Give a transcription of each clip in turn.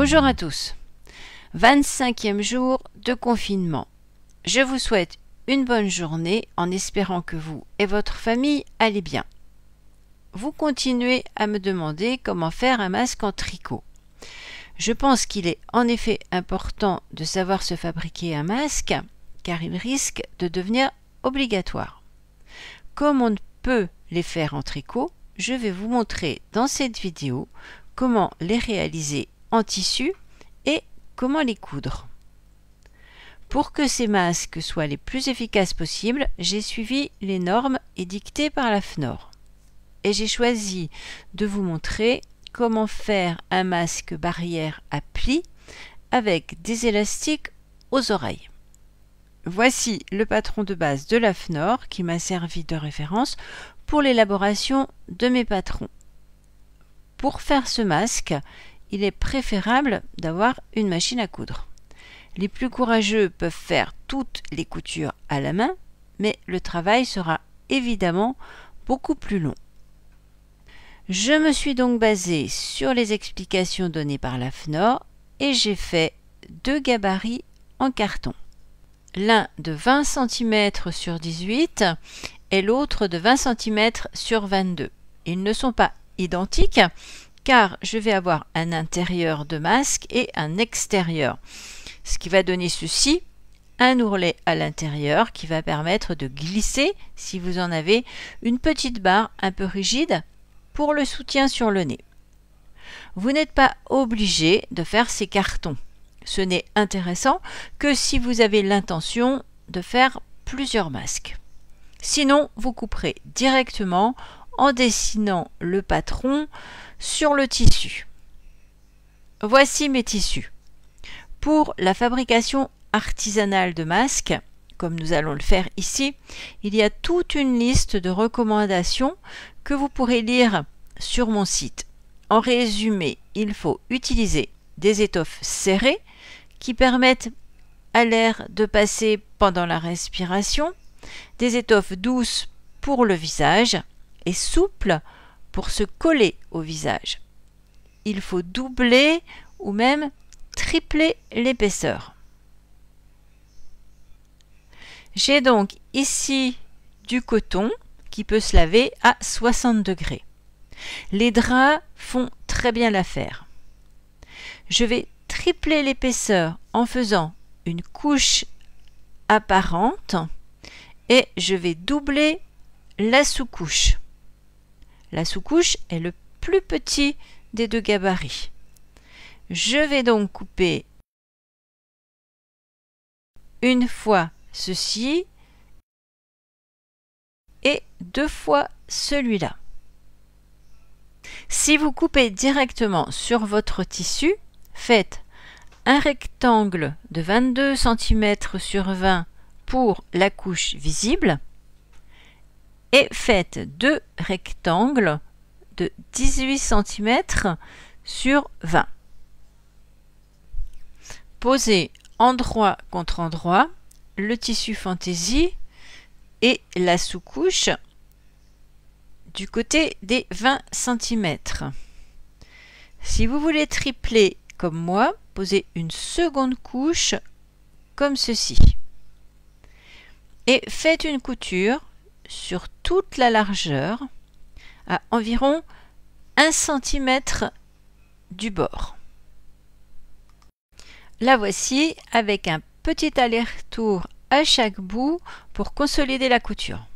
Bonjour à tous. 25e jour de confinement. Je vous souhaite une bonne journée en espérant que vous et votre famille allez bien. Vous continuez à me demander comment faire un masque en tricot. Je pense qu'il est en effet important de savoir se fabriquer un masque car il risque de devenir obligatoire. Comme on ne peut les faire en tricot, je vais vous montrer dans cette vidéo comment les réaliser en tissu et comment les coudre. Pour que ces masques soient les plus efficaces possibles, j'ai suivi les normes édictées par la FNOR. Et j'ai choisi de vous montrer comment faire un masque barrière à plis avec des élastiques aux oreilles. Voici le patron de base de la FNOR qui m'a servi de référence pour l'élaboration de mes patrons. Pour faire ce masque, il est préférable d'avoir une machine à coudre. Les plus courageux peuvent faire toutes les coutures à la main, mais le travail sera évidemment beaucoup plus long. Je me suis donc basé sur les explications données par la FNOR et j'ai fait deux gabarits en carton. L'un de 20 cm sur 18 et l'autre de 20 cm sur 22. Ils ne sont pas identiques car je vais avoir un intérieur de masque et un extérieur. Ce qui va donner ceci, un ourlet à l'intérieur qui va permettre de glisser, si vous en avez, une petite barre un peu rigide pour le soutien sur le nez. Vous n'êtes pas obligé de faire ces cartons. Ce n'est intéressant que si vous avez l'intention de faire plusieurs masques. Sinon, vous couperez directement en dessinant le patron sur le tissu. Voici mes tissus. Pour la fabrication artisanale de masques, comme nous allons le faire ici, il y a toute une liste de recommandations que vous pourrez lire sur mon site. En résumé, il faut utiliser des étoffes serrées qui permettent à l'air de passer pendant la respiration, des étoffes douces pour le visage souple pour se coller au visage. Il faut doubler ou même tripler l'épaisseur. J'ai donc ici du coton qui peut se laver à 60 degrés. Les draps font très bien l'affaire. Je vais tripler l'épaisseur en faisant une couche apparente et je vais doubler la sous-couche. La sous-couche est le plus petit des deux gabarits. Je vais donc couper une fois ceci et deux fois celui-là. Si vous coupez directement sur votre tissu, faites un rectangle de 22 cm sur 20 pour la couche visible et faites deux rectangles de 18 cm sur 20. Posez endroit contre endroit le tissu fantaisie et la sous-couche du côté des 20 cm. Si vous voulez tripler comme moi, posez une seconde couche comme ceci. Et faites une couture sur toute la largeur à environ 1 cm du bord. La voici avec un petit aller-retour à chaque bout pour consolider la couture.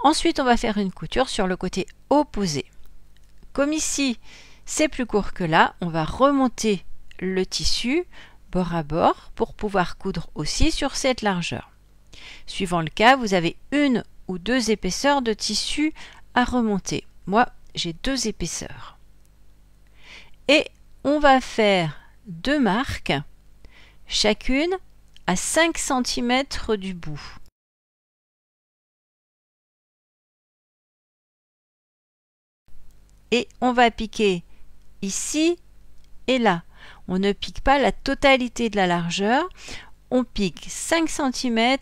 Ensuite, on va faire une couture sur le côté opposé. Comme ici, c'est plus court que là, on va remonter le tissu bord à bord pour pouvoir coudre aussi sur cette largeur. Suivant le cas, vous avez une deux épaisseurs de tissu à remonter. Moi, j'ai deux épaisseurs. Et on va faire deux marques, chacune à 5 cm du bout. Et on va piquer ici et là. On ne pique pas la totalité de la largeur, on pique 5 cm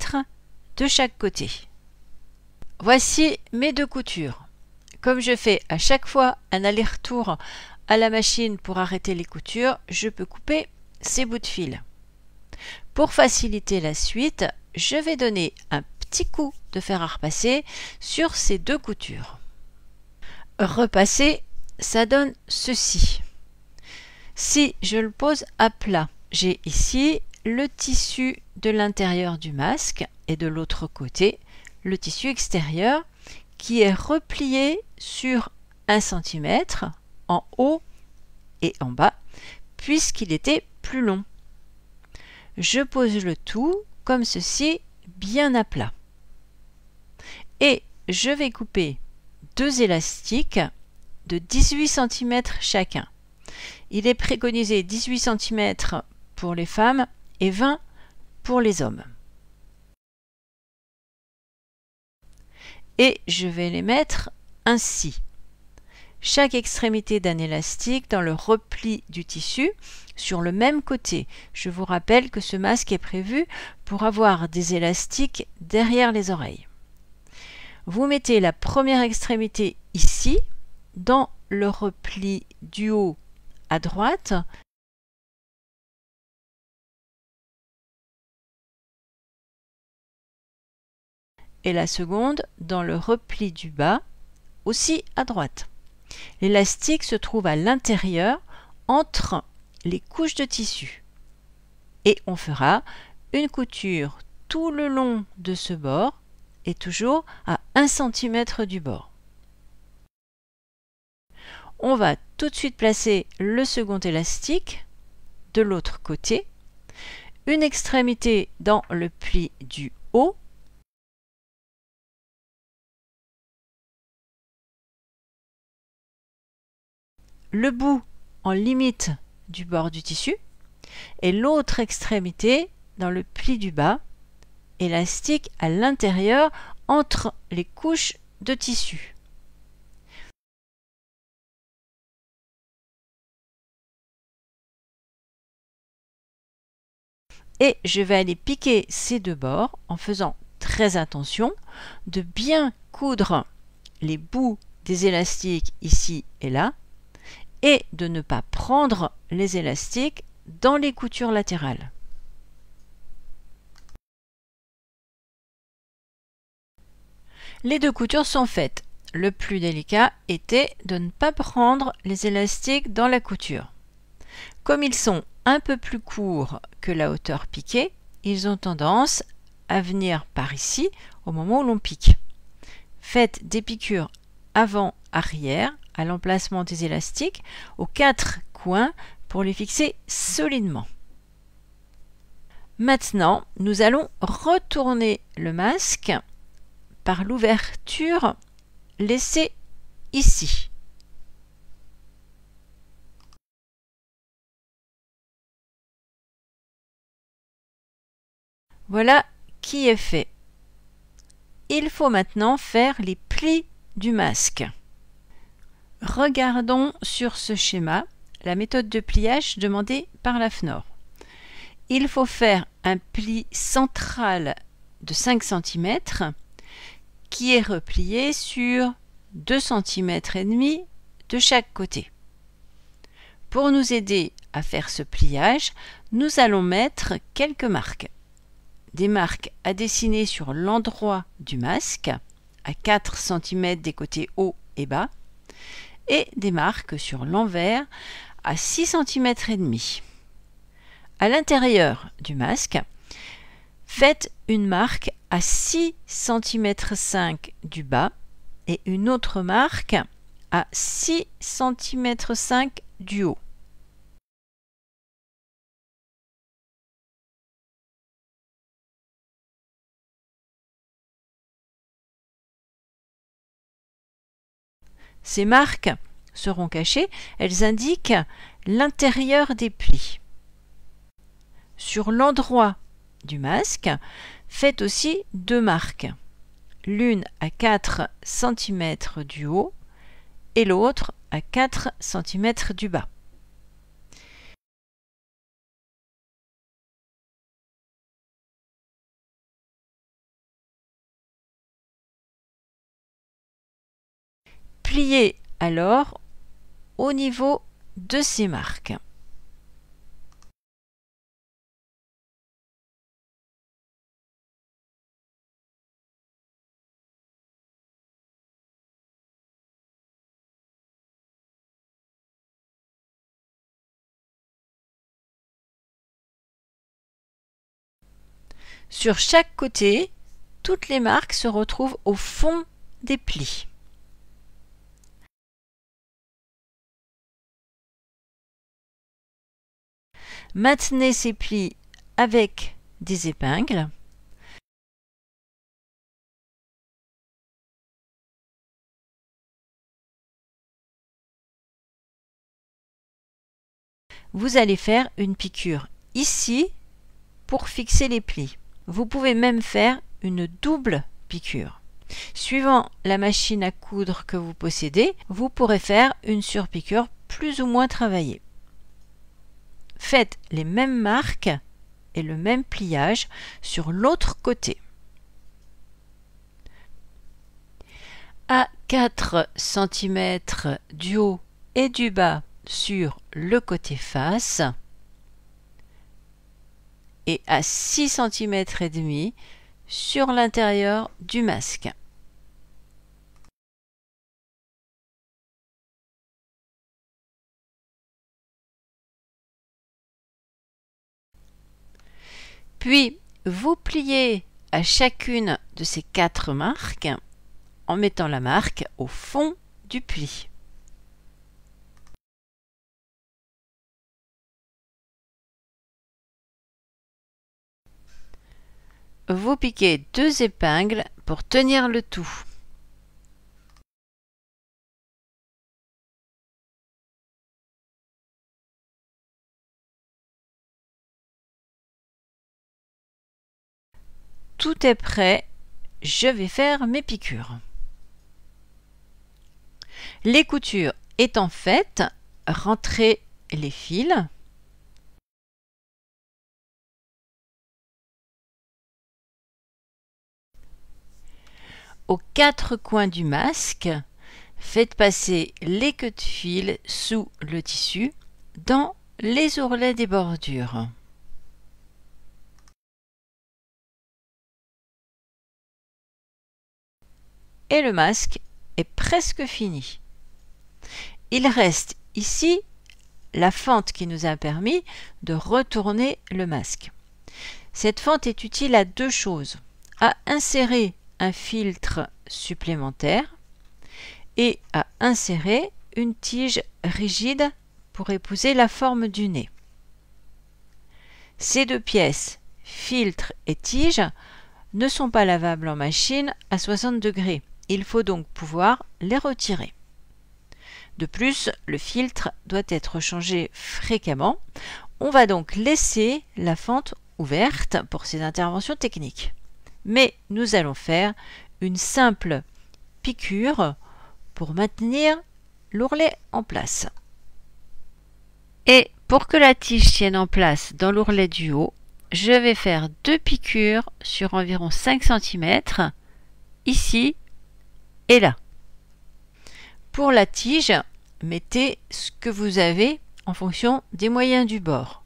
de chaque côté. Voici mes deux coutures. Comme je fais à chaque fois un aller-retour à la machine pour arrêter les coutures, je peux couper ces bouts de fil. Pour faciliter la suite, je vais donner un petit coup de fer à repasser sur ces deux coutures. Repasser, ça donne ceci. Si je le pose à plat, j'ai ici le tissu de l'intérieur du masque et de l'autre côté, le tissu extérieur qui est replié sur 1 cm en haut et en bas puisqu'il était plus long. Je pose le tout comme ceci bien à plat. Et je vais couper deux élastiques de 18 cm chacun. Il est préconisé 18 cm pour les femmes et 20 pour les hommes. et je vais les mettre ainsi. Chaque extrémité d'un élastique dans le repli du tissu sur le même côté. Je vous rappelle que ce masque est prévu pour avoir des élastiques derrière les oreilles. Vous mettez la première extrémité ici, dans le repli du haut à droite, et la seconde dans le repli du bas, aussi à droite. L'élastique se trouve à l'intérieur entre les couches de tissu. Et on fera une couture tout le long de ce bord et toujours à 1 cm du bord. On va tout de suite placer le second élastique de l'autre côté, une extrémité dans le pli du haut le bout en limite du bord du tissu et l'autre extrémité dans le pli du bas, élastique à l'intérieur entre les couches de tissu. Et je vais aller piquer ces deux bords en faisant très attention de bien coudre les bouts des élastiques ici et là et de ne pas prendre les élastiques dans les coutures latérales. Les deux coutures sont faites. Le plus délicat était de ne pas prendre les élastiques dans la couture. Comme ils sont un peu plus courts que la hauteur piquée, ils ont tendance à venir par ici au moment où l'on pique. Faites des piqûres avant-arrière à l'emplacement des élastiques aux quatre coins pour les fixer solidement. Maintenant, nous allons retourner le masque par l'ouverture laissée ici. Voilà qui est fait. Il faut maintenant faire les plis du masque. Regardons sur ce schéma la méthode de pliage demandée par la FNOR. Il faut faire un pli central de 5 cm qui est replié sur 2 cm et demi de chaque côté. Pour nous aider à faire ce pliage, nous allons mettre quelques marques. Des marques à dessiner sur l'endroit du masque, à 4 cm des côtés haut et bas, et des marques sur l'envers à 6 cm et demi. À l'intérieur du masque, faites une marque à 6 cm 5 du bas et une autre marque à 6 cm 5 du haut. Ces marques seront cachées, elles indiquent l'intérieur des plis. Sur l'endroit du masque, faites aussi deux marques, l'une à 4 cm du haut et l'autre à 4 cm du bas. plier alors au niveau de ces marques. Sur chaque côté, toutes les marques se retrouvent au fond des plis. Maintenez ces plis avec des épingles. Vous allez faire une piqûre ici pour fixer les plis. Vous pouvez même faire une double piqûre. Suivant la machine à coudre que vous possédez, vous pourrez faire une surpiqûre plus ou moins travaillée faites les mêmes marques et le même pliage sur l'autre côté. À 4 cm du haut et du bas sur le côté face et à 6 cm et demi sur l'intérieur du masque. Puis, vous pliez à chacune de ces quatre marques en mettant la marque au fond du pli. Vous piquez deux épingles pour tenir le tout. Tout est prêt, je vais faire mes piqûres. Les coutures étant faites, rentrez les fils. Aux quatre coins du masque, faites passer les queues de fil sous le tissu dans les ourlets des bordures. et le masque est presque fini. Il reste ici la fente qui nous a permis de retourner le masque. Cette fente est utile à deux choses. À insérer un filtre supplémentaire et à insérer une tige rigide pour épouser la forme du nez. Ces deux pièces, filtre et tige, ne sont pas lavables en machine à 60 degrés. Il faut donc pouvoir les retirer. De plus, le filtre doit être changé fréquemment. On va donc laisser la fente ouverte pour ces interventions techniques. Mais nous allons faire une simple piqûre pour maintenir l'ourlet en place. Et pour que la tige tienne en place dans l'ourlet du haut, je vais faire deux piqûres sur environ 5 cm, ici et là. Pour la tige, mettez ce que vous avez en fonction des moyens du bord.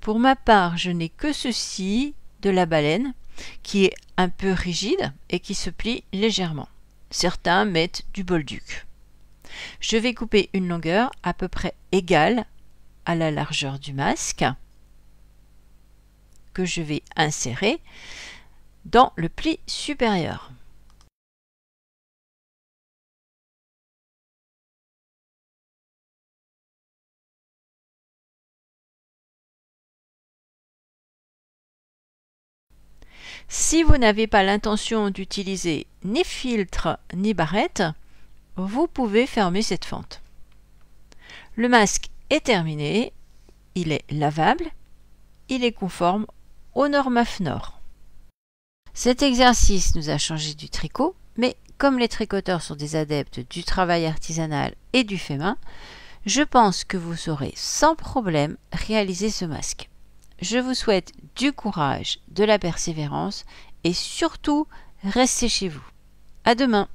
Pour ma part, je n'ai que ceci de la baleine qui est un peu rigide et qui se plie légèrement. Certains mettent du bolduc. Je vais couper une longueur à peu près égale à la largeur du masque que je vais insérer dans le pli supérieur. Si vous n'avez pas l'intention d'utiliser ni filtre ni barrette, vous pouvez fermer cette fente. Le masque est terminé, il est lavable, il est conforme aux normes AFNOR. Cet exercice nous a changé du tricot, mais comme les tricoteurs sont des adeptes du travail artisanal et du fait main, je pense que vous saurez sans problème réaliser ce masque je vous souhaite du courage, de la persévérance et surtout, restez chez vous. À demain!